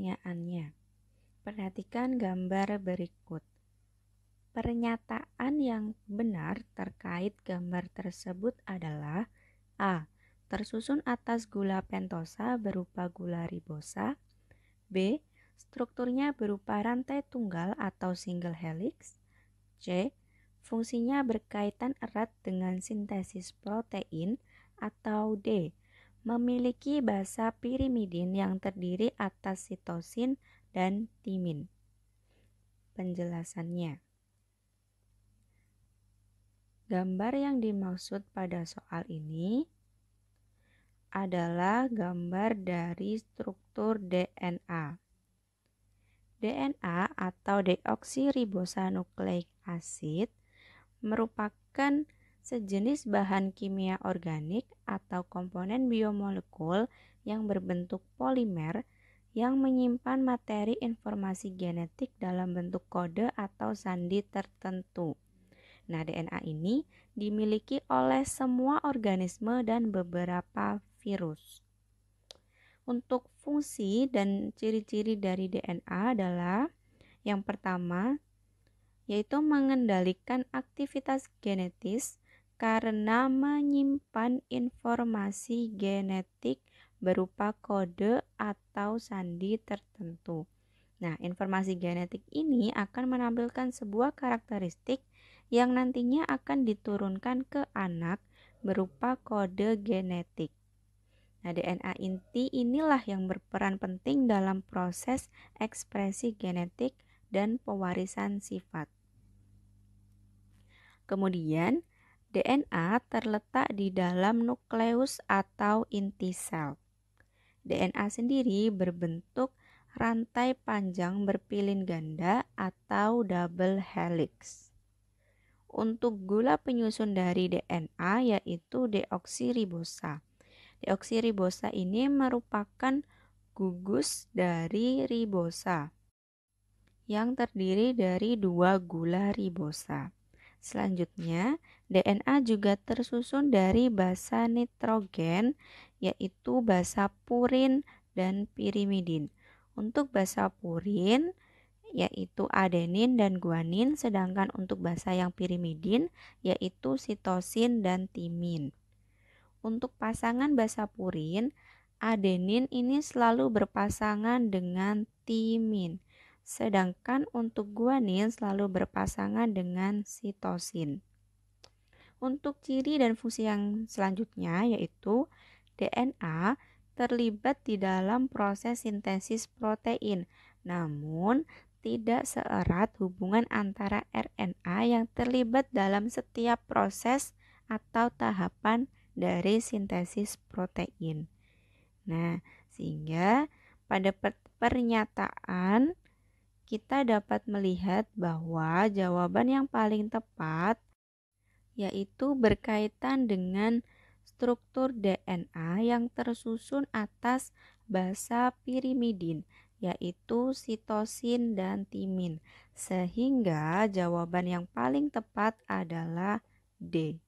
pertanyaannya. Perhatikan gambar berikut. Pernyataan yang benar terkait gambar tersebut adalah A. Tersusun atas gula pentosa berupa gula ribosa B. Strukturnya berupa rantai tunggal atau single helix C. Fungsinya berkaitan erat dengan sintesis protein atau D memiliki basa pirimidin yang terdiri atas sitosin dan timin. Penjelasannya. Gambar yang dimaksud pada soal ini adalah gambar dari struktur DNA. DNA atau deoksiribosanukleik asid merupakan sejenis bahan kimia organik atau komponen biomolekul yang berbentuk polimer yang menyimpan materi informasi genetik dalam bentuk kode atau sandi tertentu. Nah, DNA ini dimiliki oleh semua organisme dan beberapa virus. Untuk fungsi dan ciri-ciri dari DNA adalah yang pertama yaitu mengendalikan aktivitas genetis karena menyimpan informasi genetik berupa kode atau sandi tertentu. Nah, informasi genetik ini akan menampilkan sebuah karakteristik yang nantinya akan diturunkan ke anak berupa kode genetik. Nah, DNA inti inilah yang berperan penting dalam proses ekspresi genetik dan pewarisan sifat. Kemudian, DNA terletak di dalam nukleus atau inti sel. DNA sendiri berbentuk rantai panjang berpilin ganda atau double helix. Untuk gula penyusun dari DNA yaitu deoksiribosa. Deoksiribosa ini merupakan gugus dari ribosa yang terdiri dari dua gula ribosa. Selanjutnya, DNA juga tersusun dari basa nitrogen, yaitu basa purin dan pirimidin. Untuk basa purin, yaitu adenin dan guanin, sedangkan untuk basa yang pirimidin, yaitu sitosin dan timin. Untuk pasangan basa purin, adenin ini selalu berpasangan dengan timin. Sedangkan untuk guanin selalu berpasangan dengan sitosin. Untuk ciri dan fungsi yang selanjutnya yaitu DNA terlibat di dalam proses sintesis protein, namun tidak seerat hubungan antara RNA yang terlibat dalam setiap proses atau tahapan dari sintesis protein. Nah, sehingga pada pernyataan kita dapat melihat bahwa jawaban yang paling tepat yaitu berkaitan dengan struktur DNA yang tersusun atas basa pirimidin, yaitu sitosin dan timin. Sehingga jawaban yang paling tepat adalah D.